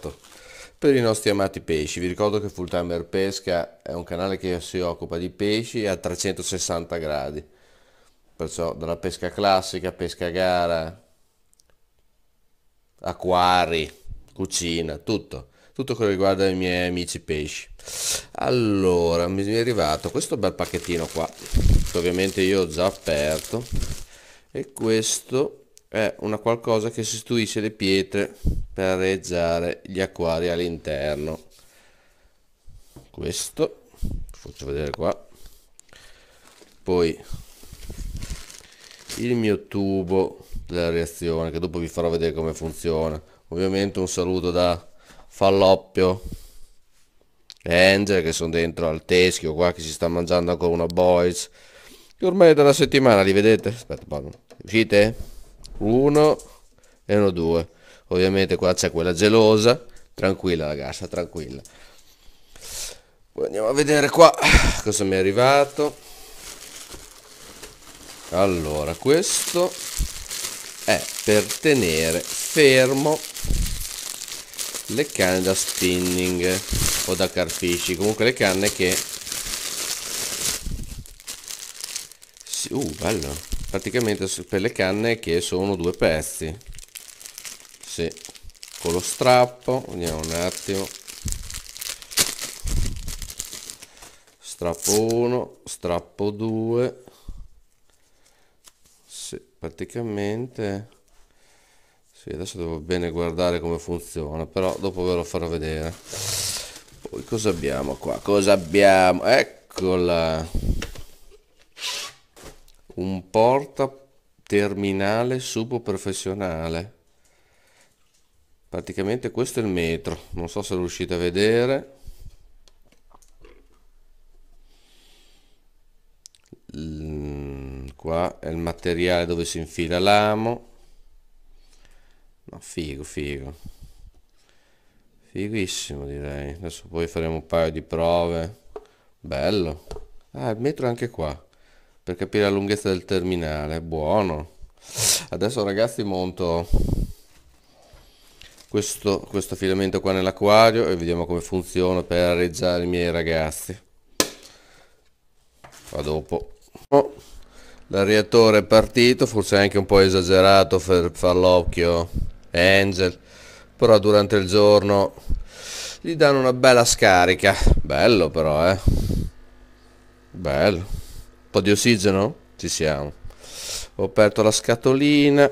scoperto. Per i nostri amati pesci, vi ricordo che Full Timer Pesca è un canale che si occupa di pesci a 360 gradi, perciò dalla pesca classica, pesca a gara, acquari, cucina, tutto, tutto quello che riguarda i miei amici pesci. Allora, mi è arrivato questo bel pacchettino qua, che ovviamente io ho già aperto, e questo è una qualcosa che sostituisce le pietre per areggiare gli acquari all'interno questo faccio vedere qua poi il mio tubo della reazione che dopo vi farò vedere come funziona ovviamente un saluto da Falloppio e Angel che sono dentro al teschio qua che si sta mangiando ancora una boys che ormai è da una settimana li vedete aspetta pardon. uscite 1 e uno 2 ovviamente qua c'è quella gelosa tranquilla ragazza tranquilla poi andiamo a vedere qua cosa mi è arrivato allora questo è per tenere fermo le canne da spinning o da carfisci comunque le canne che uh bello praticamente per le canne che sono due pezzi sì. con lo strappo vediamo un attimo strappo 1 strappo 2 sì, praticamente sì, adesso devo bene guardare come funziona però dopo ve lo farò vedere poi cosa abbiamo qua cosa abbiamo eccola un porta terminale suboprofessionale praticamente questo è il metro non so se lo riuscite a vedere mm, qua è il materiale dove si infila l'amo no, figo figo fighissimo direi adesso poi faremo un paio di prove bello ah il metro è anche qua per capire la lunghezza del terminale. Buono. Adesso ragazzi monto questo, questo filamento qua nell'acquario e vediamo come funziona per areggiare i miei ragazzi. qua dopo. Oh, L'areatore è partito, forse anche un po' esagerato per far l'occhio Angel, però durante il giorno gli danno una bella scarica. Bello però, eh. Bello po' di ossigeno? Ci siamo. Ho aperto la scatolina.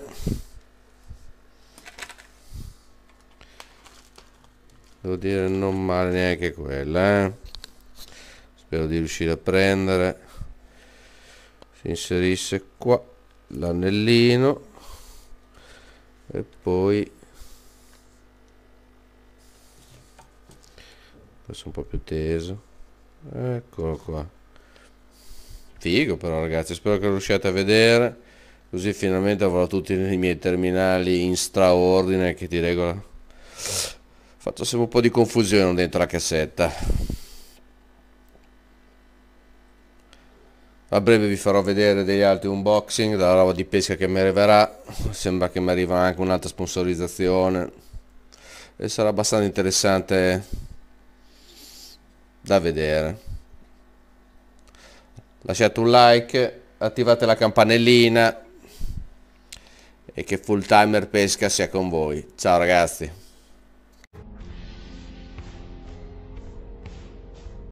Devo dire non male neanche quella, eh. Spero di riuscire a prendere. Si inserisce qua l'anellino e poi questo un po' più teso eccolo qua Figo però ragazzi, spero che riusciate a vedere, così finalmente avrò tutti i miei terminali in straordine che ti regola... Fatto sempre un po' di confusione dentro la cassetta. A breve vi farò vedere degli altri unboxing, della roba di pesca che mi arriverà, sembra che mi arriva anche un'altra sponsorizzazione e sarà abbastanza interessante da vedere lasciate un like, attivate la campanellina e che full timer pesca sia con voi. Ciao ragazzi!